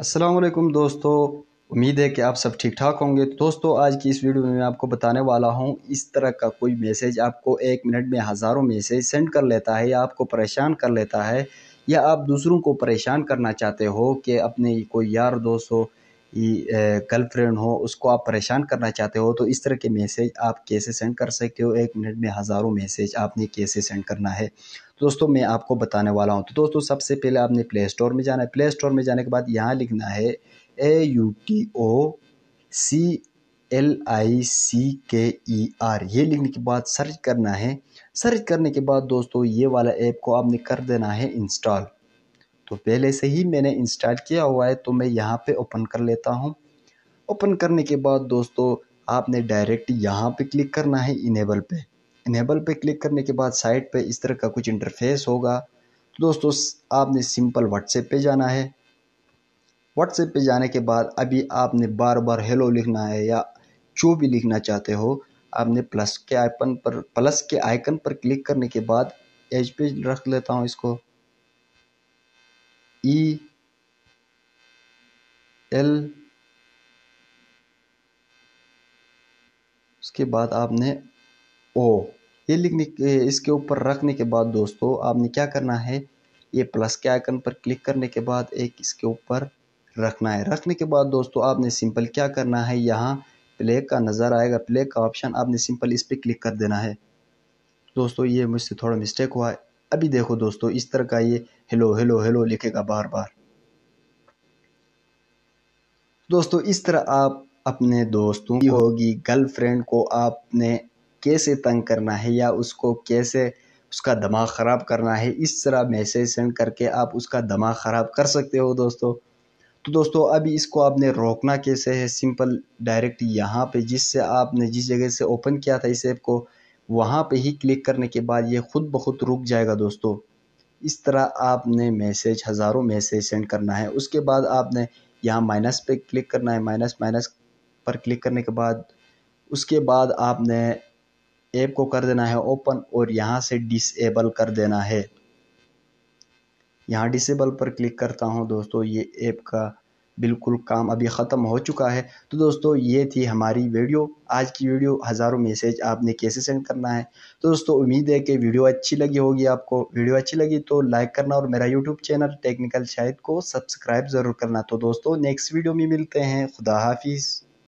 असलम दोस्तों उम्मीद है कि आप सब ठीक ठाक होंगे तो दोस्तों आज की इस वीडियो में मैं आपको बताने वाला हूं इस तरह का कोई मैसेज आपको एक मिनट में हज़ारों मैसेज सेंड कर लेता है या आपको परेशान कर लेता है या आप दूसरों को परेशान करना चाहते हो कि अपने कोई यार दोस्त हो फ्रेंड हो उसको आप परेशान करना चाहते हो तो इस तरह के मैसेज आप कैसे सेंड कर सकते हो एक मिनट में हज़ारों मैसेज आपने कैसे सेंड करना है तो दोस्तों मैं आपको बताने वाला हूँ तो दोस्तों सबसे पहले आपने प्ले स्टोर में जाना है प्ले स्टोर में जाने के बाद यहाँ लिखना है A U T O C L I C K E are ये लिखने के बाद सर्च करना है सर्च करने के बाद दोस्तों ये वाला ऐप को आपने कर देना है इंस्टॉल तो पहले से ही मैंने इंस्टॉल किया हुआ है तो मैं यहाँ पे ओपन कर लेता हूँ ओपन करने के बाद दोस्तों आपने डायरेक्ट यहाँ पे क्लिक करना है इनेबल पे इनेबल पे क्लिक करने के बाद साइट पे इस तरह का कुछ इंटरफेस होगा तो दोस्तों आपने सिंपल व्हाट्सएप पे जाना है व्हाट्सएप पे जाने के बाद अभी आपने बार बार हेलो लिखना है या जो भी लिखना चाहते हो आपने प्लस के आइकन पर प्लस के आइकन पर क्लिक करने के बाद एज पे रख लेता हूँ इसको E एल उसके बाद आपने ओ ये लिखने के इसके ऊपर रखने के बाद दोस्तों आपने क्या करना है ये प्लस के आइकन पर क्लिक करने के बाद एक इसके ऊपर रखना है रखने के बाद दोस्तों आपने सिंपल क्या करना है यहाँ प्ले का नज़र आएगा प्ले का ऑप्शन आपने सिंपल इस पर क्लिक कर देना है दोस्तों ये मुझसे थोड़ा मिस्टेक हुआ है अभी देखो दोस्तों इस तरह का ये हेलो हेलो हेलो लिखेगा बार बार दोस्तों इस तरह आप अपने दोस्तों की होगी गर्लफ्रेंड को आपने कैसे तंग करना है या उसको कैसे उसका दिमाग ख़राब करना है इस तरह मैसेज सेंड करके आप उसका दिमाग ख़राब कर सकते हो दोस्तों तो दोस्तों अभी इसको आपने रोकना कैसे है सिंपल डायरेक्ट यहाँ पे जिससे आपने जिस जगह से ओपन किया था इस ऐप को वहाँ पे ही क्लिक करने के बाद ये ख़ुद ब खुद रुक जाएगा दोस्तों इस तरह आपने मैसेज हज़ारों मैसेज सेंड करना है उसके बाद आपने यहाँ माइनस पे क्लिक करना है माइनस माइनस पर क्लिक करने के बाद उसके बाद आपने ऐप को कर देना है ओपन और यहाँ से डिसेबल कर देना है यहाँ डिसेबल पर क्लिक करता हूँ दोस्तों ये ऐप का बिल्कुल काम अभी ख़त्म हो चुका है तो दोस्तों ये थी हमारी वीडियो आज की वीडियो हज़ारों मैसेज आपने कैसे सेंड करना है तो दोस्तों उम्मीद है कि वीडियो अच्छी लगी होगी आपको वीडियो अच्छी लगी तो लाइक करना और मेरा यूट्यूब चैनल टेक्निकल शायद को सब्सक्राइब ज़रूर करना तो दोस्तों नेक्स्ट वीडियो में मिलते हैं खुदा हाफिज़